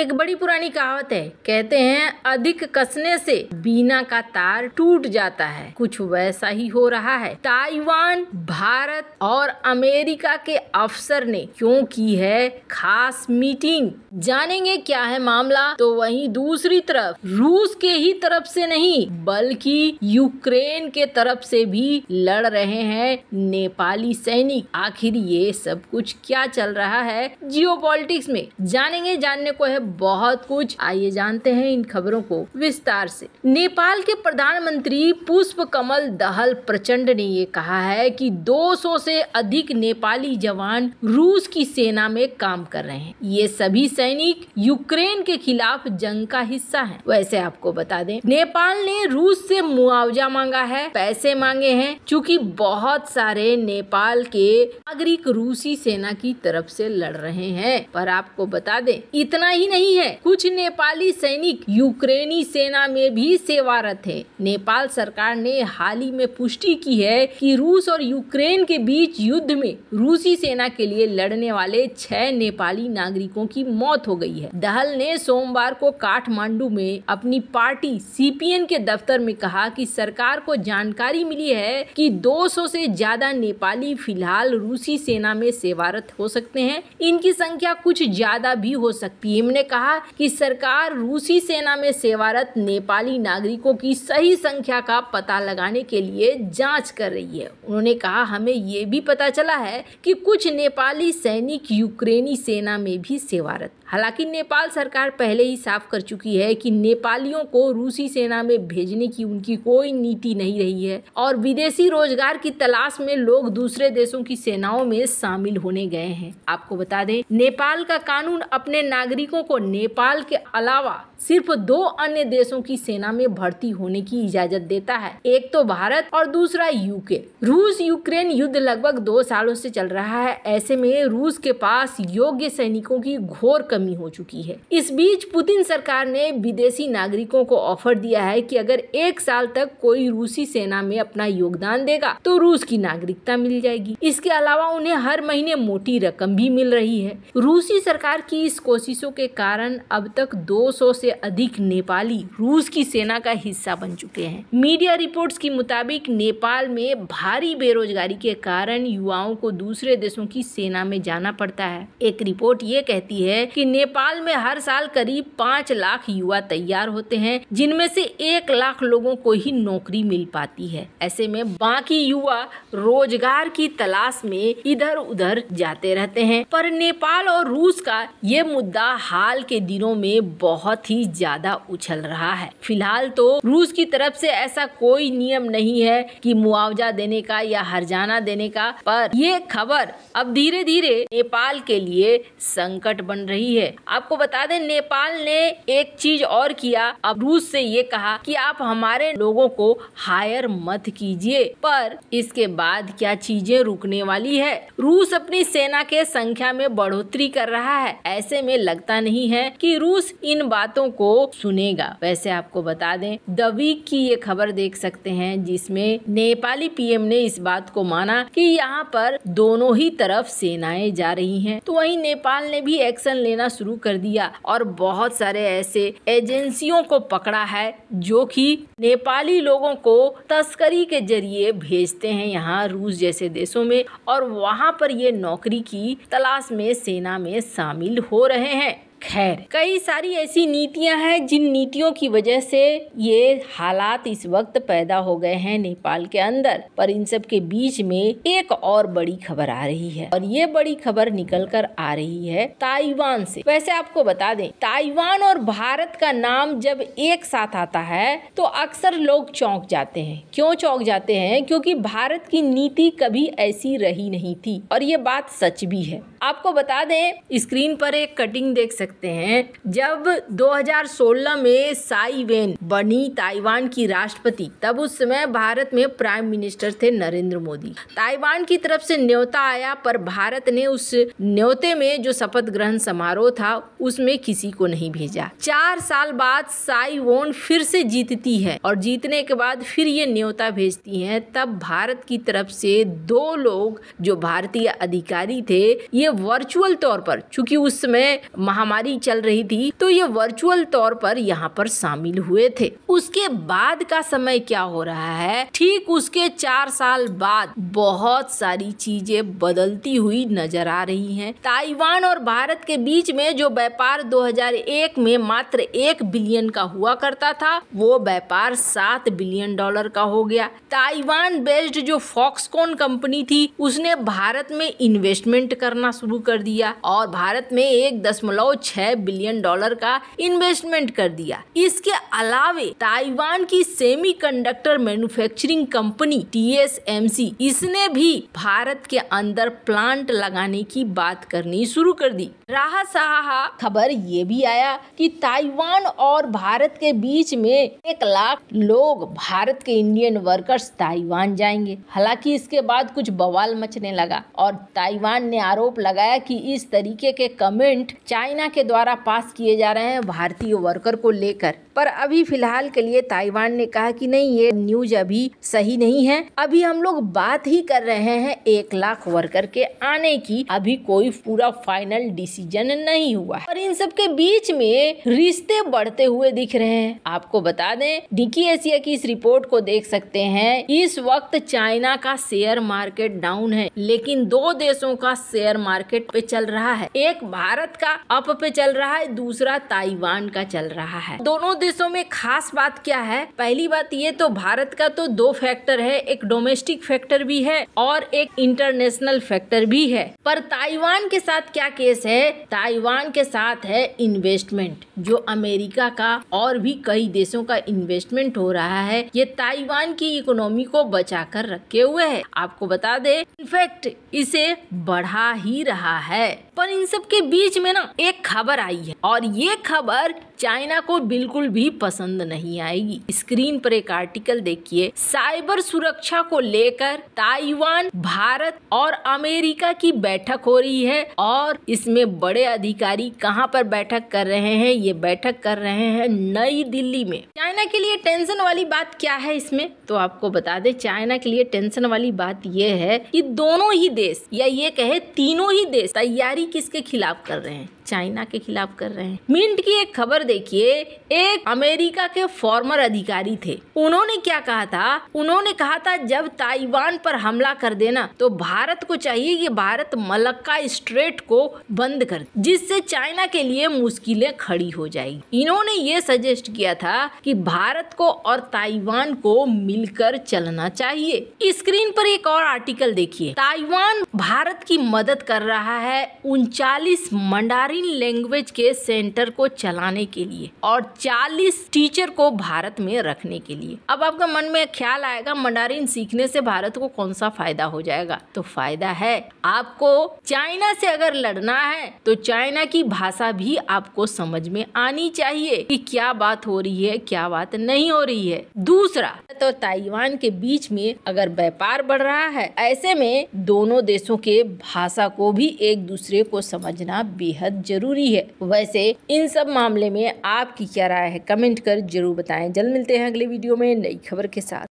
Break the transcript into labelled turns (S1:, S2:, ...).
S1: एक बड़ी पुरानी कहावत है कहते हैं अधिक कसने से बीना का तार टूट जाता है कुछ वैसा ही हो रहा है ताइवान भारत और अमेरिका के अफसर ने क्यों की है खास मीटिंग जानेंगे क्या है मामला तो वहीं दूसरी तरफ रूस के ही तरफ से नहीं बल्कि यूक्रेन के तरफ से भी लड़ रहे हैं नेपाली सैनिक आखिर ये सब कुछ क्या चल रहा है जियो में जानेंगे जानने को है बहुत कुछ आइए जानते हैं इन खबरों को विस्तार से नेपाल के प्रधानमंत्री पुष्प कमल दहल प्रचंड ने ये कहा है कि 200 से अधिक नेपाली जवान रूस की सेना में काम कर रहे हैं ये सभी सैनिक यूक्रेन के खिलाफ जंग का हिस्सा है वैसे आपको बता दें नेपाल ने रूस से मुआवजा मांगा है पैसे मांगे हैं चूंकि बहुत सारे नेपाल के नागरिक रूसी सेना की तरफ से लड़ रहे हैं पर आपको बता दें इतना ही नहीं है कुछ नेपाली सैनिक यूक्रेनी सेना में भी सेवारत है नेपाल सरकार ने हाल ही में पुष्टि की है कि रूस और यूक्रेन के बीच युद्ध में रूसी सेना के लिए लड़ने वाले छह नेपाली नागरिकों की मौत हो गई है दहल ने सोमवार को काठमांडू में अपनी पार्टी सीपीएन के दफ्तर में कहा कि सरकार को जानकारी मिली है कि 200 से ज्यादा नेपाली फिलहाल रूसी सेना में सेवारत हो सकते हैं इनकी संख्या कुछ ज्यादा भी हो सकती है ने कहा कि सरकार रूसी सेना में सेवारत नेपाली नागरिकों की सही संख्या का पता लगाने के लिए जांच कर रही है उन्होंने कहा हमें ये भी पता चला है कि कुछ नेपाली सैनिक यूक्रेनी सेना में भी सेवारत हालांकि नेपाल सरकार पहले ही साफ कर चुकी है कि नेपालियों को रूसी सेना में भेजने की उनकी कोई नीति नहीं रही है और विदेशी रोजगार की तलाश में लोग दूसरे देशों की सेनाओं में शामिल होने गए हैं आपको बता दें नेपाल का कानून अपने नागरिकों को को नेपाल के अलावा सिर्फ दो अन्य देशों की सेना में भर्ती होने की इजाजत देता है एक तो भारत और दूसरा यूके रूस यूक्रेन युद्ध लगभग दो सालों से चल रहा है ऐसे में रूस के पास योग्य सैनिकों की घोर कमी हो चुकी है इस बीच पुतिन सरकार ने विदेशी नागरिकों को ऑफर दिया है की अगर एक साल तक कोई रूसी सेना में अपना योगदान देगा तो रूस की नागरिकता मिल जाएगी इसके अलावा उन्हें हर महीने मोटी रकम भी मिल रही है रूसी सरकार की इस कोशिशों के कारण अब तक 200 से अधिक नेपाली रूस की सेना का हिस्सा बन चुके हैं मीडिया रिपोर्ट्स के मुताबिक नेपाल में भारी बेरोजगारी के कारण युवाओं को दूसरे देशों की सेना में जाना पड़ता है एक रिपोर्ट ये कहती है कि नेपाल में हर साल करीब पाँच लाख युवा तैयार होते हैं जिनमें से एक लाख लोगों को ही नौकरी मिल पाती है ऐसे में बाकी युवा रोजगार की तलाश में इधर उधर जाते रहते हैं पर नेपाल और रूस का ये मुद्दा हाल के दिनों में बहुत ही ही ज्यादा उछल रहा है फिलहाल तो रूस की तरफ से ऐसा कोई नियम नहीं है कि मुआवजा देने का या हरजाना देने का पर ये खबर अब धीरे धीरे नेपाल के लिए संकट बन रही है आपको बता दें नेपाल ने एक चीज और किया अब रूस से ये कहा कि आप हमारे लोगों को हायर मत कीजिए पर इसके बाद क्या चीजें रुकने वाली है रूस अपनी सेना के संख्या में बढ़ोतरी कर रहा है ऐसे में लगता नहीं है कि रूस इन बातों को सुनेगा वैसे आपको बता दें द वीक की ये खबर देख सकते हैं जिसमें नेपाली पीएम ने इस बात को माना कि यहाँ पर दोनों ही तरफ सेनाएं जा रही हैं तो वहीं नेपाल ने भी एक्शन लेना शुरू कर दिया और बहुत सारे ऐसे एजेंसियों को पकड़ा है जो कि नेपाली लोगों को तस्करी के जरिए भेजते हैं यहाँ रूस जैसे देशों में और वहाँ पर ये नौकरी की तलाश में सेना में शामिल हो रहे हैं खैर कई सारी ऐसी नीतियां हैं जिन नीतियों की वजह से ये हालात इस वक्त पैदा हो गए हैं नेपाल के अंदर पर इन सब के बीच में एक और बड़ी खबर आ रही है और ये बड़ी खबर निकल कर आ रही है ताइवान से वैसे आपको बता दें ताइवान और भारत का नाम जब एक साथ आता है तो अक्सर लोग चौंक जाते हैं क्यों चौंक जाते हैं क्योंकि भारत की नीति कभी ऐसी रही नहीं थी और ये बात सच भी है आपको बता दें स्क्रीन पर एक कटिंग देख सकते हैं जब 2016 में साई वेन बनी ताइवान की राष्ट्रपति तब उस समय भारत में प्राइम मिनिस्टर थे नरेंद्र मोदी ताइवान की तरफ से न्योता आया पर भारत ने उस न्योते में जो शपथ ग्रहण समारोह था उसमें किसी को नहीं भेजा चार साल बाद साई वोन फिर से जीतती है और जीतने के बाद फिर ये न्योता भेजती है तब भारत की तरफ से दो लोग जो भारतीय अधिकारी थे ये वर्चुअल तौर पर चूंकि उस समय महामारी चल रही थी तो ये वर्चुअल तौर पर यहाँ पर शामिल हुए थे उसके बाद का समय क्या हो रहा है ठीक उसके चार साल बाद बहुत सारी चीजें बदलती हुई नजर आ रही हैं ताइवान और भारत के बीच में जो व्यापार 2001 में मात्र एक बिलियन का हुआ करता था वो व्यापार सात बिलियन डॉलर का हो गया ताइवान बेस्ड जो फॉक्सकॉन कंपनी थी उसने भारत में इन्वेस्टमेंट करना शुरू कर दिया और भारत में एक दशमलव छह बिलियन डॉलर का इन्वेस्टमेंट कर दिया इसके अलावे ताइवान की सेमीकंडक्टर मैन्युफैक्चरिंग कंपनी टीएसएमसी इसने भी भारत के अंदर प्लांट लगाने की बात करनी शुरू कर दी राह साहा खबर ये भी आया कि ताइवान और भारत के बीच में एक लाख लोग भारत के इंडियन वर्कर्स ताइवान जाएंगे हालांकि इसके बाद कुछ बवाल मचने लगा और ताइवान ने आरोप लगा लगाया कि इस तरीके के कमेंट चाइना के द्वारा पास किए जा रहे हैं भारतीय वर्कर को लेकर पर अभी फिलहाल के लिए ताइवान ने कहा कि नहीं ये न्यूज अभी सही नहीं है अभी हम लोग बात ही कर रहे हैं एक लाख वर्कर के आने की अभी कोई पूरा फाइनल डिसीजन नहीं हुआ और इन सब के बीच में रिश्ते बढ़ते हुए दिख रहे हैं आपको बता दें डिकी एशिया की इस रिपोर्ट को देख सकते हैं इस वक्त चाइना का शेयर मार्केट डाउन है लेकिन दो देशों का शेयर मार्केट मार्केट पे चल रहा है एक भारत का अप पे चल रहा है दूसरा ताइवान का चल रहा है दोनों देशों में खास बात क्या है पहली बात ये तो भारत का तो दो फैक्टर है एक डोमेस्टिक फैक्टर भी है और एक इंटरनेशनल फैक्टर भी है पर ताइवान के साथ क्या केस है ताइवान के साथ है इन्वेस्टमेंट जो अमेरिका का और भी कई देशों का इन्वेस्टमेंट हो रहा है ये ताइवान की इकोनॉमी को बचा कर रखे हुए है आपको बता दे इनफैक्ट इसे बढ़ा ही रहा है पर इन सब के बीच में ना एक खबर आई है और ये खबर चाइना को बिल्कुल भी पसंद नहीं आएगी स्क्रीन पर एक आर्टिकल देखिए साइबर सुरक्षा को लेकर ताइवान भारत और अमेरिका की बैठक हो रही है और इसमें बड़े अधिकारी कहां पर बैठक कर रहे हैं ये बैठक कर रहे हैं नई दिल्ली में चाइना के लिए टेंशन वाली बात क्या है इसमें तो आपको बता दे चाइना के लिए टेंशन वाली बात यह है की दोनों ही देश या ये कहे तीनों ही देश तैयारी तैयारी किसके खिलाफ कर रहे हैं चाइना के खिलाफ कर रहे हैं मिंट की एक खबर देखिए एक अमेरिका के फॉर्मर अधिकारी थे उन्होंने क्या कहा था उन्होंने कहा था जब ताइवान पर हमला कर देना तो भारत को चाहिए कि भारत मलक्का स्ट्रेट को बंद कर जिससे चाइना के लिए मुश्किलें खड़ी हो जाएगी इन्होंने ये सजेस्ट किया था कि भारत को और ताइवान को मिलकर चलना चाहिए स्क्रीन पर एक और आर्टिकल देखिए ताइवान भारत की मदद कर रहा है उनचालीस मंडार फॉरेन लैंग्वेज के सेंटर को चलाने के लिए और 40 टीचर को भारत में रखने के लिए अब आपका मन में ख्याल आएगा मंडारिन सीखने से भारत को कौन सा फायदा हो जाएगा तो फायदा है आपको चाइना से अगर लड़ना है तो चाइना की भाषा भी आपको समझ में आनी चाहिए कि क्या बात हो रही है क्या बात नहीं हो रही है दूसरा तो ताइवान के बीच में अगर व्यापार बढ़ रहा है ऐसे में दोनों देशों के भाषा को भी एक दूसरे को समझना बेहद जरूरी है वैसे इन सब मामले में आपकी क्या राय है कमेंट कर जरूर बताएं जल्द मिलते हैं अगले वीडियो में नई खबर के साथ